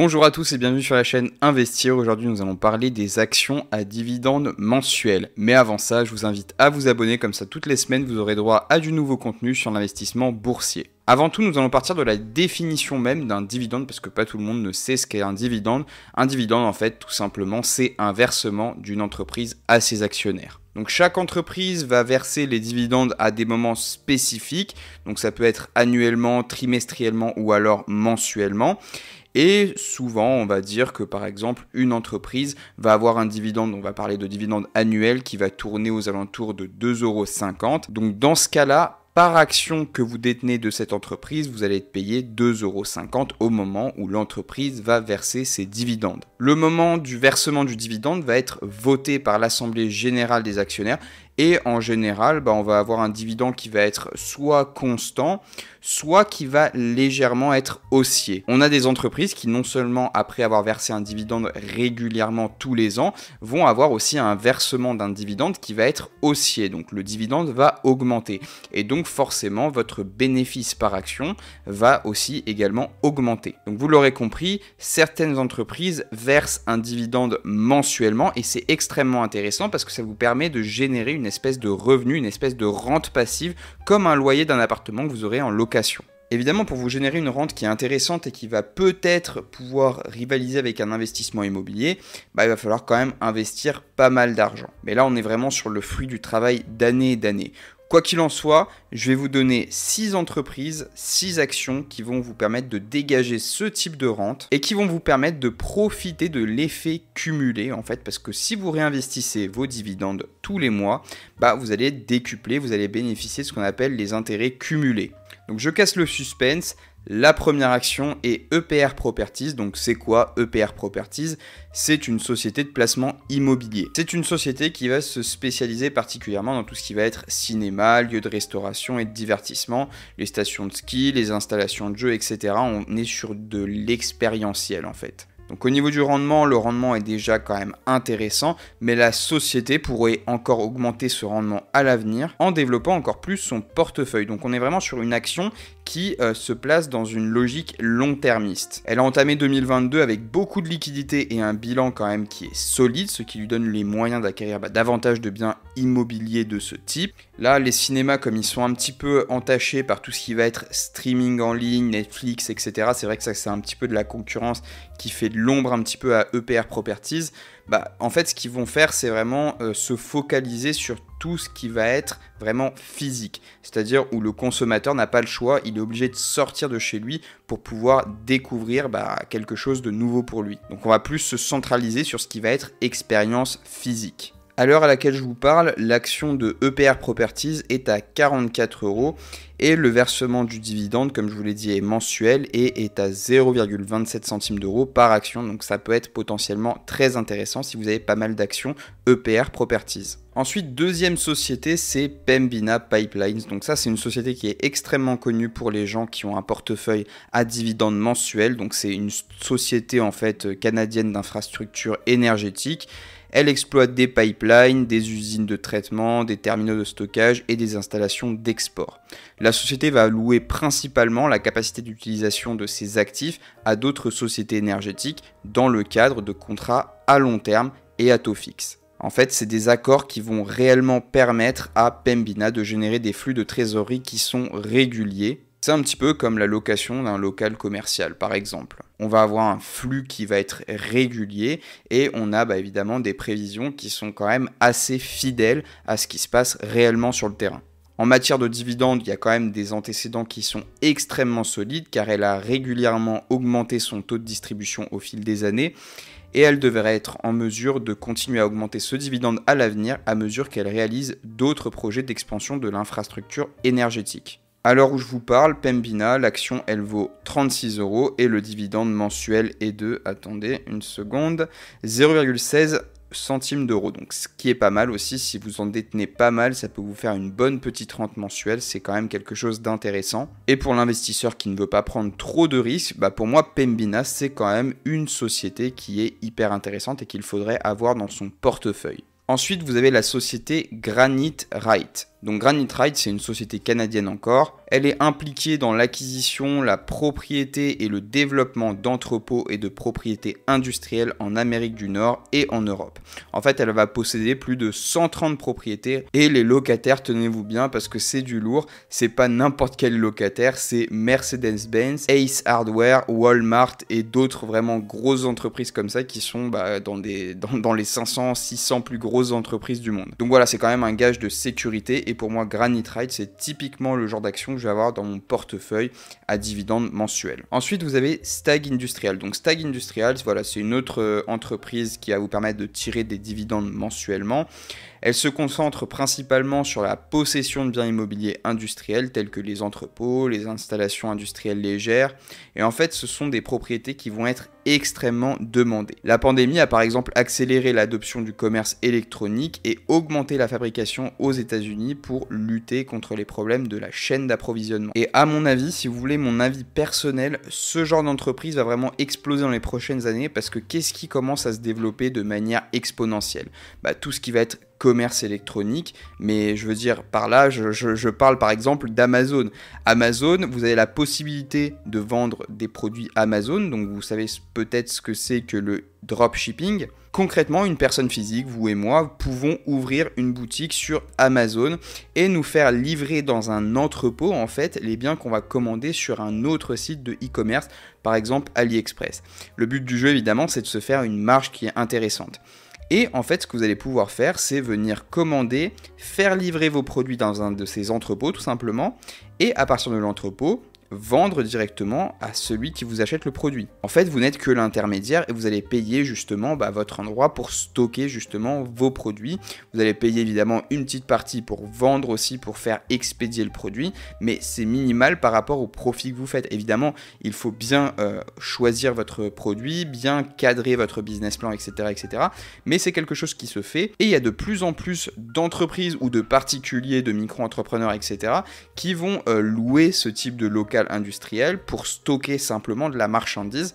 Bonjour à tous et bienvenue sur la chaîne Investir. Aujourd'hui, nous allons parler des actions à dividendes mensuels. Mais avant ça, je vous invite à vous abonner, comme ça toutes les semaines, vous aurez droit à du nouveau contenu sur l'investissement boursier. Avant tout, nous allons partir de la définition même d'un dividende, parce que pas tout le monde ne sait ce qu'est un dividende. Un dividende, en fait, tout simplement, c'est un versement d'une entreprise à ses actionnaires. Donc chaque entreprise va verser les dividendes à des moments spécifiques, donc ça peut être annuellement, trimestriellement ou alors mensuellement. Et souvent, on va dire que par exemple, une entreprise va avoir un dividende, on va parler de dividende annuel, qui va tourner aux alentours de 2,50 euros. Donc dans ce cas-là, par action que vous détenez de cette entreprise, vous allez être payé 2,50 euros au moment où l'entreprise va verser ses dividendes. Le moment du versement du dividende va être voté par l'Assemblée générale des actionnaires et en général, bah, on va avoir un dividende qui va être soit constant, soit qui va légèrement être haussier. On a des entreprises qui non seulement après avoir versé un dividende régulièrement tous les ans, vont avoir aussi un versement d'un dividende qui va être haussier. Donc le dividende va augmenter. Et donc forcément, votre bénéfice par action va aussi également augmenter. Donc vous l'aurez compris, certaines entreprises versent un dividende mensuellement et c'est extrêmement intéressant parce que ça vous permet de générer une espèce de revenu, une espèce de rente passive, comme un loyer d'un appartement que vous aurez en location. Évidemment, pour vous générer une rente qui est intéressante et qui va peut-être pouvoir rivaliser avec un investissement immobilier, bah, il va falloir quand même investir pas mal d'argent. Mais là, on est vraiment sur le fruit du travail d'année et d'années. Quoi qu'il en soit, je vais vous donner 6 entreprises, 6 actions qui vont vous permettre de dégager ce type de rente et qui vont vous permettre de profiter de l'effet cumulé en fait parce que si vous réinvestissez vos dividendes tous les mois, bah vous allez décupler, vous allez bénéficier de ce qu'on appelle les intérêts cumulés. Donc je casse le suspense. La première action est EPR Properties. Donc c'est quoi EPR Properties C'est une société de placement immobilier. C'est une société qui va se spécialiser particulièrement dans tout ce qui va être cinéma, lieu de restauration et de divertissement, les stations de ski, les installations de jeux, etc. On est sur de l'expérientiel en fait. Donc au niveau du rendement, le rendement est déjà quand même intéressant, mais la société pourrait encore augmenter ce rendement à l'avenir en développant encore plus son portefeuille. Donc on est vraiment sur une action qui euh, se place dans une logique long-termiste. Elle a entamé 2022 avec beaucoup de liquidités et un bilan quand même qui est solide, ce qui lui donne les moyens d'acquérir bah, davantage de biens immobiliers de ce type. Là, les cinémas, comme ils sont un petit peu entachés par tout ce qui va être streaming en ligne, Netflix, etc., c'est vrai que ça c'est un petit peu de la concurrence qui fait de l'ombre un petit peu à EPR Properties. Bah, en fait, ce qu'ils vont faire, c'est vraiment euh, se focaliser sur tout ce qui va être vraiment physique, c'est-à-dire où le consommateur n'a pas le choix, il est obligé de sortir de chez lui pour pouvoir découvrir bah, quelque chose de nouveau pour lui. Donc on va plus se centraliser sur ce qui va être expérience physique. À l'heure à laquelle je vous parle, l'action de EPR Properties est à 44 euros et le versement du dividende, comme je vous l'ai dit, est mensuel et est à 0,27 centimes d'euros par action. Donc ça peut être potentiellement très intéressant si vous avez pas mal d'actions EPR Properties. Ensuite, deuxième société, c'est Pembina Pipelines. Donc ça, c'est une société qui est extrêmement connue pour les gens qui ont un portefeuille à dividendes mensuel. Donc c'est une société en fait canadienne d'infrastructures énergétiques elle exploite des pipelines, des usines de traitement, des terminaux de stockage et des installations d'export. La société va louer principalement la capacité d'utilisation de ses actifs à d'autres sociétés énergétiques dans le cadre de contrats à long terme et à taux fixe. En fait, c'est des accords qui vont réellement permettre à Pembina de générer des flux de trésorerie qui sont réguliers c'est un petit peu comme la location d'un local commercial, par exemple. On va avoir un flux qui va être régulier et on a bah, évidemment des prévisions qui sont quand même assez fidèles à ce qui se passe réellement sur le terrain. En matière de dividendes, il y a quand même des antécédents qui sont extrêmement solides car elle a régulièrement augmenté son taux de distribution au fil des années et elle devrait être en mesure de continuer à augmenter ce dividende à l'avenir à mesure qu'elle réalise d'autres projets d'expansion de l'infrastructure énergétique. À l'heure où je vous parle, Pembina, l'action elle vaut 36 euros et le dividende mensuel est de, attendez une seconde, 0,16 centimes d'euros. Donc ce qui est pas mal aussi, si vous en détenez pas mal, ça peut vous faire une bonne petite rente mensuelle, c'est quand même quelque chose d'intéressant. Et pour l'investisseur qui ne veut pas prendre trop de risques, bah, pour moi Pembina c'est quand même une société qui est hyper intéressante et qu'il faudrait avoir dans son portefeuille. Ensuite, vous avez la société Granite Right. Donc Granite Right, c'est une société canadienne encore elle est impliquée dans l'acquisition, la propriété et le développement d'entrepôts et de propriétés industrielles en Amérique du Nord et en Europe. En fait, elle va posséder plus de 130 propriétés et les locataires, tenez-vous bien parce que c'est du lourd, c'est pas n'importe quel locataire, c'est Mercedes-Benz, Ace Hardware, Walmart et d'autres vraiment grosses entreprises comme ça qui sont bah, dans, dans les 500, 600 plus grosses entreprises du monde. Donc voilà, c'est quand même un gage de sécurité et pour moi Granite Ride, c'est typiquement le genre d'action je vais avoir dans mon portefeuille à dividendes mensuels. Ensuite, vous avez Stag Industrial. Donc Stag Industrial, voilà, c'est une autre euh, entreprise qui va vous permettre de tirer des dividendes mensuellement. Elle se concentre principalement sur la possession de biens immobiliers industriels tels que les entrepôts, les installations industrielles légères, et en fait ce sont des propriétés qui vont être extrêmement demandées. La pandémie a par exemple accéléré l'adoption du commerce électronique et augmenté la fabrication aux États-Unis pour lutter contre les problèmes de la chaîne d'approvisionnement. Et à mon avis, si vous voulez mon avis personnel, ce genre d'entreprise va vraiment exploser dans les prochaines années parce que qu'est-ce qui commence à se développer de manière exponentielle bah, Tout ce qui va être commerce électronique, mais je veux dire, par là, je, parle par exemple d'Amazon. Amazon, vous avez la possibilité de vendre des produits Amazon, donc vous savez peut-être ce que c'est que le dropshipping. Concrètement, une personne physique, vous et moi, pouvons ouvrir une boutique sur Amazon et nous faire livrer dans un entrepôt en fait les biens qu'on va commander sur un autre site de e-commerce, par exemple AliExpress. Le but du jeu évidemment, c'est de se faire une marge qui est intéressante. Et en fait, ce que vous allez pouvoir faire, c'est venir commander, faire livrer vos produits dans un de ces entrepôts tout simplement. Et à partir de l'entrepôt, vendre directement à celui qui vous achète le produit. En fait, vous n'êtes que l'intermédiaire et vous allez payer justement bah, votre endroit pour stocker justement vos produits. Vous allez payer évidemment une petite partie pour vendre aussi, pour faire expédier le produit, mais c'est minimal par rapport au profit que vous faites. Évidemment, il faut bien euh, choisir votre produit, bien cadrer votre business plan, etc. etc. mais c'est quelque chose qui se fait et il y a de plus en plus d'entreprises ou de particuliers, de micro-entrepreneurs, etc. qui vont euh, louer ce type de local industriel pour stocker simplement de la marchandise.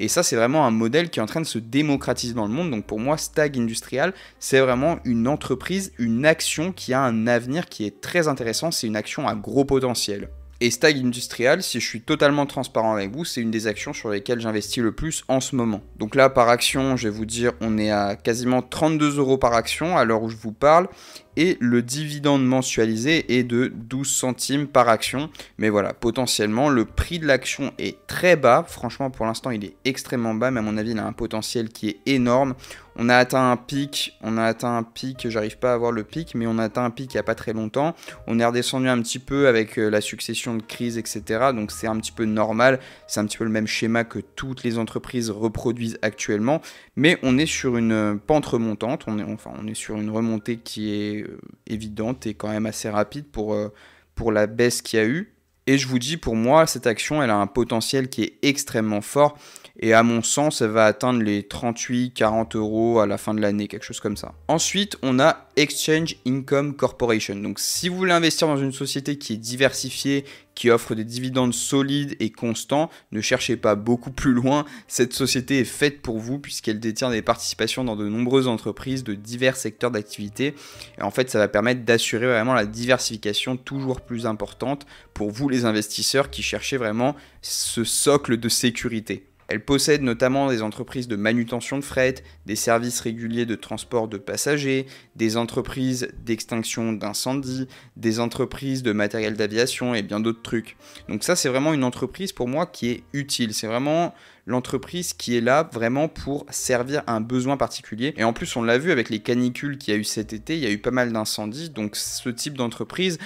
Et ça, c'est vraiment un modèle qui est en train de se démocratiser dans le monde. Donc pour moi, Stag Industrial, c'est vraiment une entreprise, une action qui a un avenir qui est très intéressant. C'est une action à gros potentiel. Et Stag Industrial, si je suis totalement transparent avec vous, c'est une des actions sur lesquelles j'investis le plus en ce moment. Donc là, par action, je vais vous dire, on est à quasiment 32 euros par action à l'heure où je vous parle et le dividende mensualisé est de 12 centimes par action. Mais voilà, potentiellement, le prix de l'action est très bas. Franchement, pour l'instant, il est extrêmement bas, mais à mon avis, il a un potentiel qui est énorme. On a atteint un pic, on a atteint un pic, j'arrive pas à voir le pic, mais on a atteint un pic il n'y a pas très longtemps. On est redescendu un petit peu avec euh, la succession de crises, etc. Donc c'est un petit peu normal, c'est un petit peu le même schéma que toutes les entreprises reproduisent actuellement. Mais on est sur une euh, pente remontante, on est, enfin on est sur une remontée qui est euh, évidente et quand même assez rapide pour, euh, pour la baisse qu'il y a eu. Et je vous dis, pour moi, cette action, elle a un potentiel qui est extrêmement fort. Et à mon sens, ça va atteindre les 38-40 euros à la fin de l'année, quelque chose comme ça. Ensuite, on a Exchange Income Corporation. Donc si vous voulez investir dans une société qui est diversifiée, qui offre des dividendes solides et constants, ne cherchez pas beaucoup plus loin. Cette société est faite pour vous puisqu'elle détient des participations dans de nombreuses entreprises de divers secteurs d'activité. Et en fait, ça va permettre d'assurer vraiment la diversification toujours plus importante pour vous les investisseurs qui cherchez vraiment ce socle de sécurité. Elle possède notamment des entreprises de manutention de fret, des services réguliers de transport de passagers, des entreprises d'extinction d'incendie, des entreprises de matériel d'aviation et bien d'autres trucs. Donc ça c'est vraiment une entreprise pour moi qui est utile. C'est vraiment l'entreprise qui est là vraiment pour servir un besoin particulier. Et en plus on l'a vu avec les canicules qu'il y a eu cet été, il y a eu pas mal d'incendies. Donc ce type d'entreprise,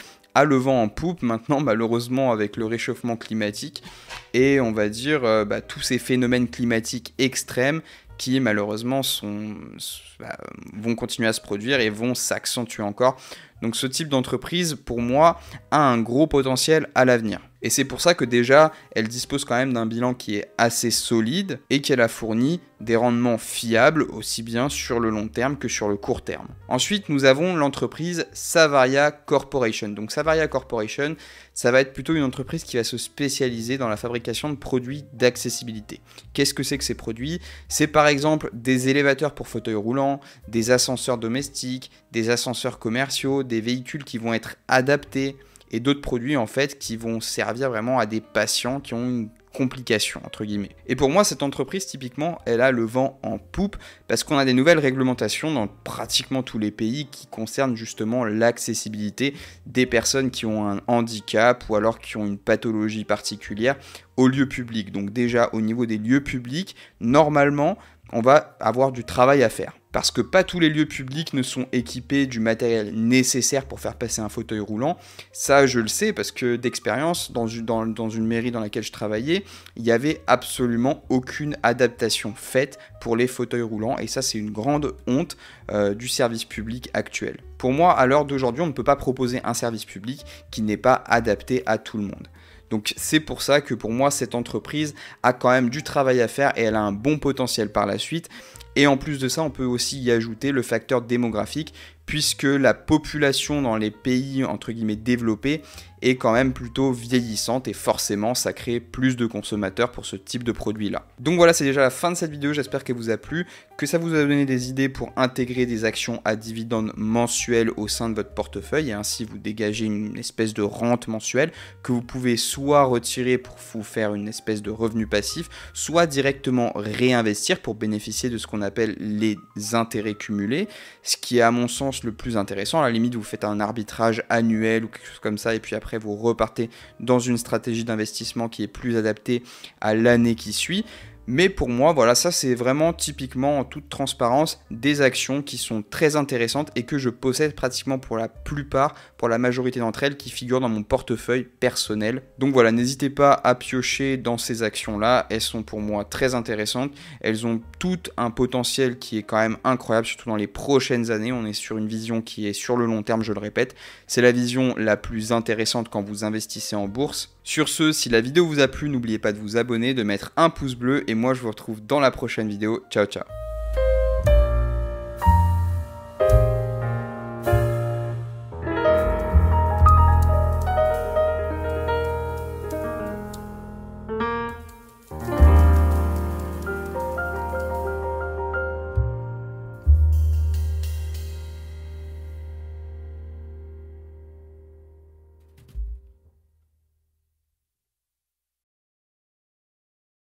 le vent en poupe maintenant, malheureusement, avec le réchauffement climatique et on va dire euh, bah, tous ces phénomènes climatiques extrêmes qui malheureusement sont, bah, vont continuer à se produire et vont s'accentuer encore. Donc ce type d'entreprise, pour moi, a un gros potentiel à l'avenir. Et c'est pour ça que déjà, elle dispose quand même d'un bilan qui est assez solide et qu'elle a fourni des rendements fiables aussi bien sur le long terme que sur le court terme. Ensuite, nous avons l'entreprise Savaria Corporation. Donc Savaria Corporation, ça va être plutôt une entreprise qui va se spécialiser dans la fabrication de produits d'accessibilité. Qu'est-ce que c'est que ces produits C'est par exemple des élévateurs pour fauteuils roulants, des ascenseurs domestiques, des ascenseurs commerciaux, des véhicules qui vont être adaptés et d'autres produits en fait qui vont servir vraiment à des patients qui ont une complication entre guillemets. Et pour moi cette entreprise typiquement elle a le vent en poupe parce qu'on a des nouvelles réglementations dans pratiquement tous les pays qui concernent justement l'accessibilité des personnes qui ont un handicap ou alors qui ont une pathologie particulière aux lieux publics. Donc déjà au niveau des lieux publics, normalement on va avoir du travail à faire parce que pas tous les lieux publics ne sont équipés du matériel nécessaire pour faire passer un fauteuil roulant. Ça, je le sais, parce que d'expérience, dans, une mairie dans laquelle je travaillais, il n'y avait absolument aucune adaptation faite pour les fauteuils roulants, et ça, c'est une grande honte euh, du service public actuel. Pour moi, à l'heure d'aujourd'hui, on ne peut pas proposer un service public qui n'est pas adapté à tout le monde. Donc c'est pour ça que pour moi cette entreprise a quand même du travail à faire et elle a un bon potentiel par la suite. Et en plus de ça, on peut aussi y ajouter le facteur démographique, puisque la population dans les pays entre guillemets développés est quand même plutôt vieillissante et forcément ça crée plus de consommateurs pour ce type de produit là. Donc voilà c'est déjà la fin de cette vidéo, j'espère qu'elle vous a plu, que ça vous a donné des idées pour intégrer des actions à dividendes mensuels au sein de votre portefeuille et ainsi vous dégager une espèce de rente mensuelle que vous pouvez soit retirer pour vous faire une espèce de revenu passif, soit directement réinvestir pour bénéficier de ce qu'on appelle les intérêts cumulés, ce qui est à mon sens le plus intéressant, à la limite vous faites un arbitrage annuel ou quelque chose comme ça et puis après vous repartez dans une stratégie d'investissement qui est plus adaptée à l'année qui suit. Mais pour moi, voilà, ça c'est vraiment typiquement en toute transparence des actions qui sont très intéressantes et que je possède pratiquement pour la plupart pour la majorité d'entre elles qui figurent dans mon portefeuille personnel. Donc voilà, n'hésitez pas à piocher dans ces actions-là, elles sont pour moi très intéressantes, elles ont toutes un potentiel qui est quand même incroyable, surtout dans les prochaines années, on est sur une vision qui est sur le long terme, je le répète, c'est la vision la plus intéressante quand vous investissez en bourse. Sur ce, si la vidéo vous a plu, n'oubliez pas de vous abonner, de mettre un pouce bleu, et moi je vous retrouve dans la prochaine vidéo, ciao ciao